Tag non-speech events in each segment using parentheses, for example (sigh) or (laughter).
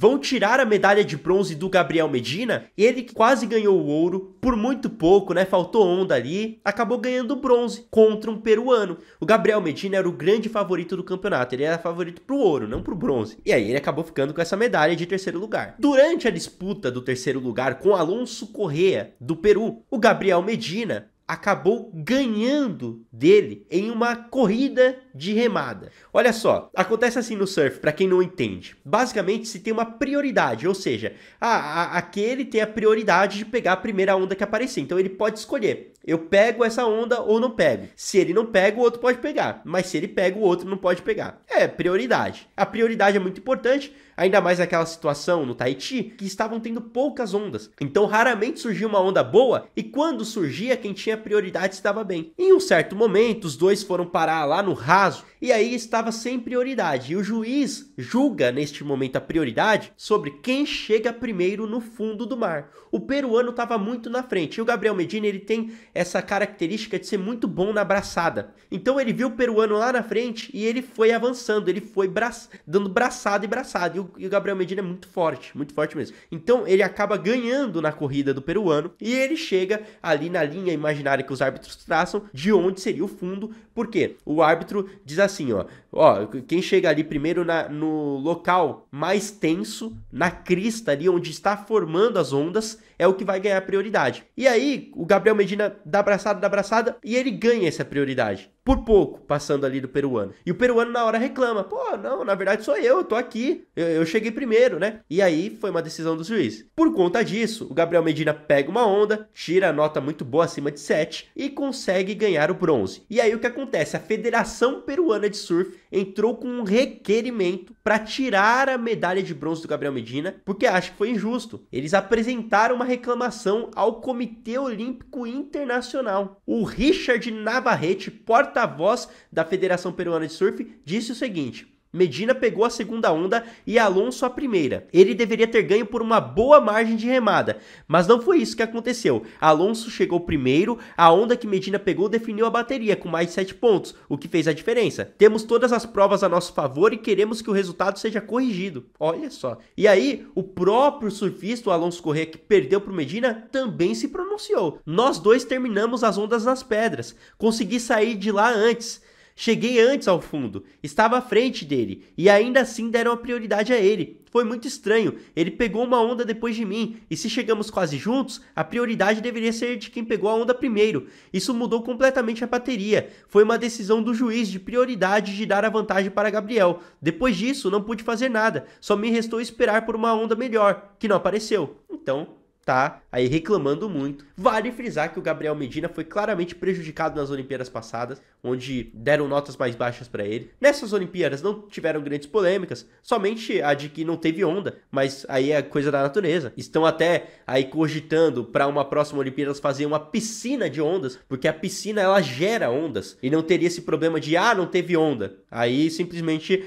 Vão tirar a medalha de bronze do Gabriel Medina, ele que quase ganhou o ouro por muito pouco, né? Faltou onda ali, acabou ganhando bronze contra um peruano. O Gabriel Medina era o grande favorito do campeonato, ele era favorito pro ouro, não pro bronze. E aí ele acabou ficando com essa medalha de terceiro lugar. Durante a disputa do terceiro lugar com Alonso Correa do Peru, o Gabriel Medina acabou ganhando dele em uma corrida de remada. Olha só, acontece assim no surf, para quem não entende. Basicamente, se tem uma prioridade, ou seja, a, a, aquele tem a prioridade de pegar a primeira onda que aparecer. Então ele pode escolher, eu pego essa onda ou não pego. Se ele não pega, o outro pode pegar. Mas se ele pega, o outro não pode pegar. É prioridade. A prioridade é muito importante, ainda mais naquela situação no Tahiti, que estavam tendo poucas ondas. Então raramente surgia uma onda boa, e quando surgia, quem tinha prioridade estava bem. Em um certo momento, os dois foram parar lá no raso caso, e aí estava sem prioridade. E o juiz julga neste momento a prioridade sobre quem chega primeiro no fundo do mar. O peruano estava muito na frente. E o Gabriel Medina, ele tem essa característica de ser muito bom na braçada. Então ele viu o peruano lá na frente e ele foi avançando, ele foi bra dando braçada e braçada. E o, e o Gabriel Medina é muito forte, muito forte mesmo. Então ele acaba ganhando na corrida do peruano e ele chega ali na linha imaginária que os árbitros traçam de onde seria o fundo, porque o árbitro diz assim, ó, ó, quem chega ali primeiro na, no local mais tenso, na crista ali onde está formando as ondas, é o que vai ganhar prioridade. E aí o Gabriel Medina dá abraçada, dá abraçada e ele ganha essa prioridade por pouco, passando ali do peruano. E o peruano na hora reclama: pô, não, na verdade sou eu, eu tô aqui, eu, eu cheguei primeiro, né? E aí foi uma decisão do juiz. Por conta disso, o Gabriel Medina pega uma onda, tira a nota muito boa acima de 7 e consegue ganhar o bronze. E aí o que acontece? A Federação Peruana de Surf entrou com um requerimento para tirar a medalha de bronze do Gabriel Medina, porque acha que foi injusto. Eles apresentaram uma reclamação ao Comitê Olímpico Internacional. O Richard Navarrete, porta porta-voz da Federação Peruana de Surf, disse o seguinte: Medina pegou a segunda onda e Alonso a primeira. Ele deveria ter ganho por uma boa margem de remada, mas não foi isso que aconteceu. Alonso chegou primeiro, a onda que Medina pegou definiu a bateria com mais 7 pontos, o que fez a diferença. Temos todas as provas a nosso favor e queremos que o resultado seja corrigido. Olha só. E aí, o próprio surfista o Alonso Corrêa que perdeu para Medina também se pronunciou. Nós dois terminamos as ondas nas pedras. Consegui sair de lá antes Cheguei antes ao fundo, estava à frente dele e ainda assim deram a prioridade a ele. Foi muito estranho, ele pegou uma onda depois de mim e se chegamos quase juntos, a prioridade deveria ser de quem pegou a onda primeiro. Isso mudou completamente a bateria. Foi uma decisão do juiz de prioridade de dar a vantagem para Gabriel. Depois disso, não pude fazer nada, só me restou esperar por uma onda melhor, que não apareceu. Então, tá aí reclamando muito. Vale frisar que o Gabriel Medina foi claramente prejudicado nas Olimpíadas passadas onde deram notas mais baixas para ele. Nessas Olimpíadas não tiveram grandes polêmicas, somente a de que não teve onda, mas aí é coisa da natureza. Estão até aí cogitando para uma próxima Olimpíadas fazer uma piscina de ondas, porque a piscina ela gera ondas e não teria esse problema de ah, não teve onda. Aí simplesmente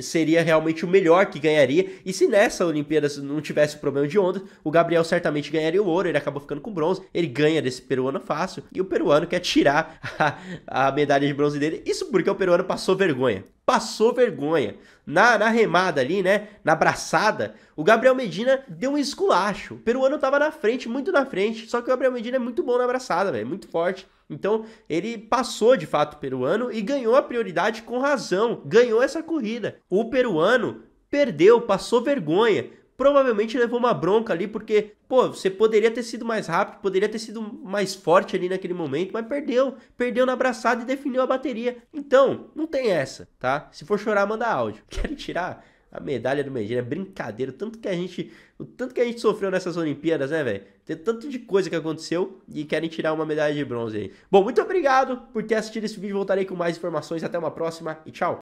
seria realmente o melhor que ganharia. E se nessa Olimpíadas não tivesse o problema de ondas, o Gabriel certamente ganharia o ouro, ele acabou ficando com bronze, ele ganha desse peruano fácil e o peruano quer tirar (laughs) a, a a medalha de bronze dele. Isso porque o peruano passou vergonha. Passou vergonha. Na, na remada ali, né? Na braçada, o Gabriel Medina deu um esculacho. O peruano tava na frente, muito na frente. Só que o Gabriel Medina é muito bom na braçada, velho. Muito forte. Então, ele passou de fato o peruano e ganhou a prioridade com razão. Ganhou essa corrida. O peruano perdeu, passou vergonha provavelmente levou uma bronca ali, porque, pô, você poderia ter sido mais rápido, poderia ter sido mais forte ali naquele momento, mas perdeu. Perdeu na abraçada e definiu a bateria. Então, não tem essa, tá? Se for chorar, manda áudio. (laughs) Quero tirar a medalha do Medina, é brincadeira, o tanto que a gente, o tanto que a gente sofreu nessas Olimpíadas, né, velho? Tem tanto de coisa que aconteceu e querem tirar uma medalha de bronze aí. Bom, muito obrigado por ter assistido esse vídeo, voltarei com mais informações, até uma próxima e tchau.